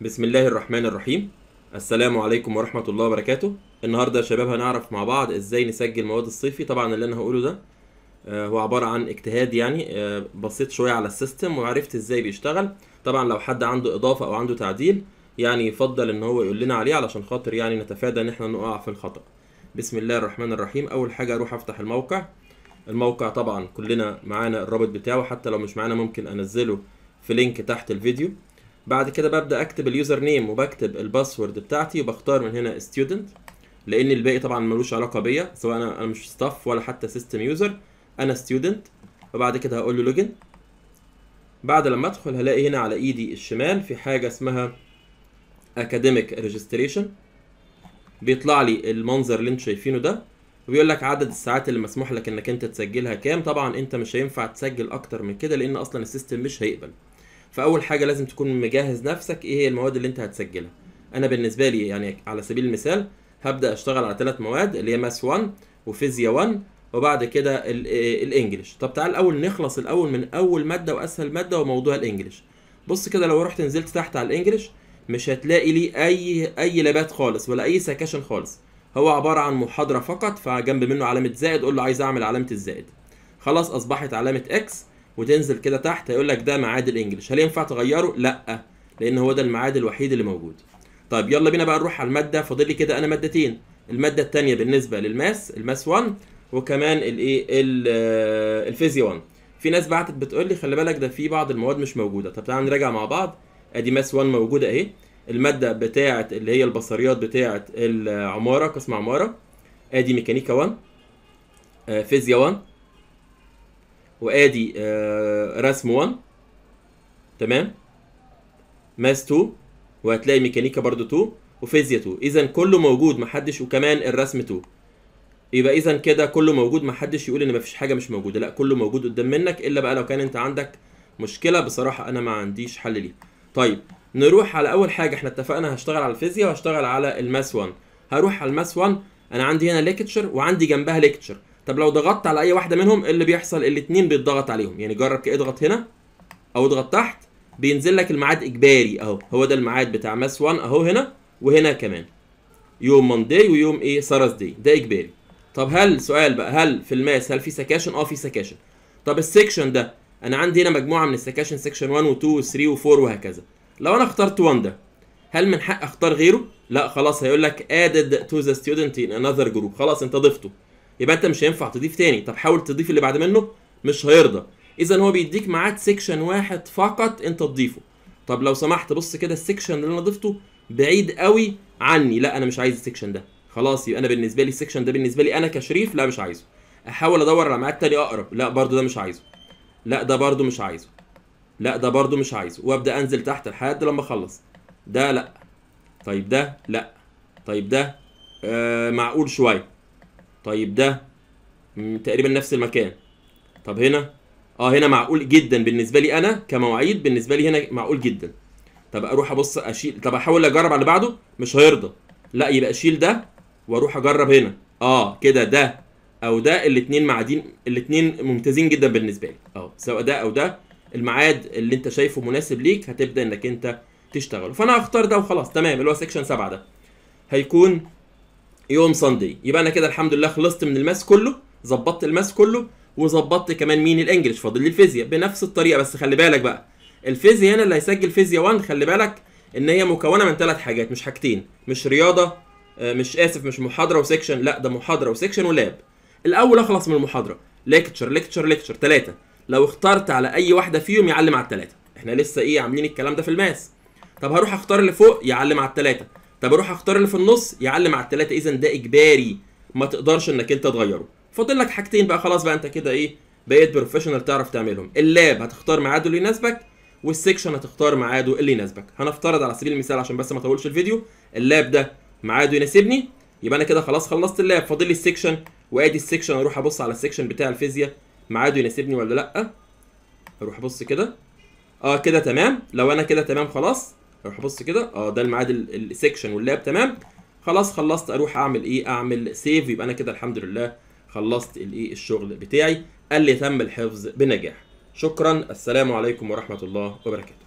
بسم الله الرحمن الرحيم السلام عليكم ورحمة الله وبركاته النهاردة يا شباب هنعرف مع بعض ازاي نسجل مواد الصيفي طبعا اللي انا هقوله ده آه، هو عبارة عن اجتهاد يعني آه، بصيت شوية على السيستم وعرفت ازاي بيشتغل طبعا لو حد عنده اضافة او عنده تعديل يعني يفضل ان هو يقول لنا عليه علشان خاطر يعني نتفادى ان احنا نقع في الخطأ بسم الله الرحمن الرحيم اول حاجة اروح افتح الموقع الموقع طبعا كلنا معانا الرابط بتاعه حتى لو مش معانا ممكن انزله في لينك تحت الفيديو بعد كده ببدا اكتب اليوزر نيم وبكتب الباسورد بتاعتي وبختار من هنا ستودنت لان الباقي طبعا ملوش علاقه بيا سواء انا انا مش ستاف ولا حتى سيستم يوزر انا ستودنت وبعد كده هقول له لوجن بعد لما ادخل هلاقي هنا على ايدي الشمال في حاجه اسمها اكاديميك ريجستريشن بيطلع لي المنظر اللي انتم شايفينه ده وبيقول لك عدد الساعات اللي مسموح لك انك انت تسجلها كام طبعا انت مش هينفع تسجل اكتر من كده لان اصلا السيستم مش هيقبل فاول حاجه لازم تكون مجهز نفسك ايه هي المواد اللي انت هتسجلها انا بالنسبه لي يعني على سبيل المثال هبدا اشتغل على ثلاث مواد اللي هي ماس 1 وفيزياء 1 وبعد كده آه، الانجليش طب تعال الاول نخلص الاول من اول ماده واسهل ماده وموضوع الانجليش بص كده لو رحت نزلت تحت على الانجليش مش هتلاقي لي اي اي لابات خالص ولا اي سكاشن خالص هو عباره عن محاضره فقط فجنب منه علامه زائد قول له عايز اعمل علامه الزائد خلاص اصبحت علامه اكس وتنزل كده تحت هيقول لك ده معاد الانجليش هل ينفع تغيره لا لان هو ده المعاد الوحيد اللي موجود طيب يلا بينا بقى نروح على الماده فاضل لي كده انا مادتين الماده الثانيه بالنسبه للماس الماس 1 وكمان الايه آه، الفيزياء 1 في ناس بعتت بتقول لي خلي بالك ده في بعض المواد مش موجوده طب تعالى نراجع مع بعض ادي ماس 1 موجوده اهي الماده بتاعه اللي هي البصريات بتاعه العماره قسم عماره ادي ميكانيكا 1 آه، فيزياء 1 وادي آه، رسم 1 تمام ماس 2 وهتلاقي ميكانيكا برضو 2 وفيزياء 2 اذا كله موجود محدش وكمان الرسم 2 يبقى اذا كده كله موجود محدش يقول ان مفيش حاجه مش موجوده لا كله موجود قدام منك الا بقى لو كان انت عندك مشكله بصراحه انا ما عنديش حل ليها طيب نروح على اول حاجه احنا اتفقنا هشتغل على الفيزياء وهشتغل على الماس 1 هروح على الماس 1 انا عندي هنا ليكتشر وعندي جنبها ليكتشر طب لو ضغطت على اي واحده منهم إيه اللي بيحصل الاثنين بيتضغط عليهم يعني جرب كده اضغط هنا او اضغط تحت بينزل لك الميعاد اجباري اهو هو ده الميعاد بتاع ماس 1 اهو هنا وهنا كمان يوم مونداي ويوم ايه سارس دي ده اجباري طب هل سؤال بقى هل في الماس هل في سكاشن اه في سكاشن طب السكشن ده انا عندي هنا مجموعه من السكاشن سكشن 1 و2 و3 و4 وهكذا لو انا اخترت 1 ده هل من حق اختار غيره لا خلاص هيقول لك ادد تو ذا ستودنت ان انذر جروب خلاص انت ضفته يبقى انت مش هينفع تضيف تاني طب حاول تضيف اللي بعد منه مش هيرضى اذا هو بيديك ميعاد سيكشن واحد فقط انت تضيفه طب لو سمحت بص كده السيكشن اللي انا ضفته بعيد قوي عني لا انا مش عايز السيكشن ده خلاص يبقى انا بالنسبه لي السيكشن ده بالنسبه لي انا كشريف لا مش عايزه احاول ادور على ميعاد تاني اقرب لا برضو ده مش عايزه لا ده برضو مش عايزه لا ده برضو مش عايزه وابدا انزل تحت لحد لما اخلص ده لا طيب ده لا طيب ده آه معقول شويه طيب ده تقريبا نفس المكان طب هنا اه هنا معقول جدا بالنسبه لي انا كمواعيد بالنسبه لي هنا معقول جدا طب اروح ابص اشيل طب احاول اجرب على اللي بعده مش هيرضى لا يبقى اشيل ده واروح اجرب هنا اه كده ده او ده الاثنين معادين الاثنين ممتازين جدا بالنسبه لي اه سواء ده او ده الميعاد اللي انت شايفه مناسب ليك هتبدا انك انت تشتغله فانا هختار ده وخلاص تمام اللي هو سكشن 7 ده هيكون يوم صندي يبقى انا كده الحمد لله خلصت من الماس كله ظبطت الماس كله وظبطت كمان مين الانجليش فاضل لي الفيزياء بنفس الطريقه بس خلي بالك بقى الفيزياء هنا اللي هيسجل فيزياء 1 خلي بالك ان هي مكونه من ثلاث حاجات مش حاجتين مش رياضه آه، مش اسف مش محاضره وسكشن لا ده محاضره وسكشن ولاب الاول اخلص من المحاضره ليكتشر ليكتشر ليكتشر ثلاثه لو اخترت على اي واحده فيهم يعلم على الثلاثه احنا لسه ايه عاملين الكلام ده في الماس طب هروح اختار اللي فوق يعلم على الثلاثه طب اروح اختار اللي في النص يعلم على الثلاثه اذا ده اجباري ما تقدرش انك انت تغيره فاضل لك حاجتين بقى خلاص بقى انت كده ايه بقيت بروفيشنال تعرف تعملهم اللاب هتختار ميعاده اللي يناسبك والسكشن هتختار ميعاده اللي يناسبك هنفترض على سبيل المثال عشان بس ما اطولش الفيديو اللاب ده ميعاده يناسبني يبقى انا كده خلاص خلصت اللاب فاضل لي السكشن وادي السكشن اروح ابص على السكشن بتاع الفيزياء ميعاده يناسبني ولا لا اروح ابص كده اه كده تمام لو انا كده تمام خلاص اروح ابص كده اه ده الميعاد السكشن واللاب تمام خلاص خلصت اروح اعمل ايه اعمل سيف يبقى انا كده الحمد لله خلصت الايه الشغل بتاعي قال لي تم الحفظ بنجاح شكرا السلام عليكم ورحمه الله وبركاته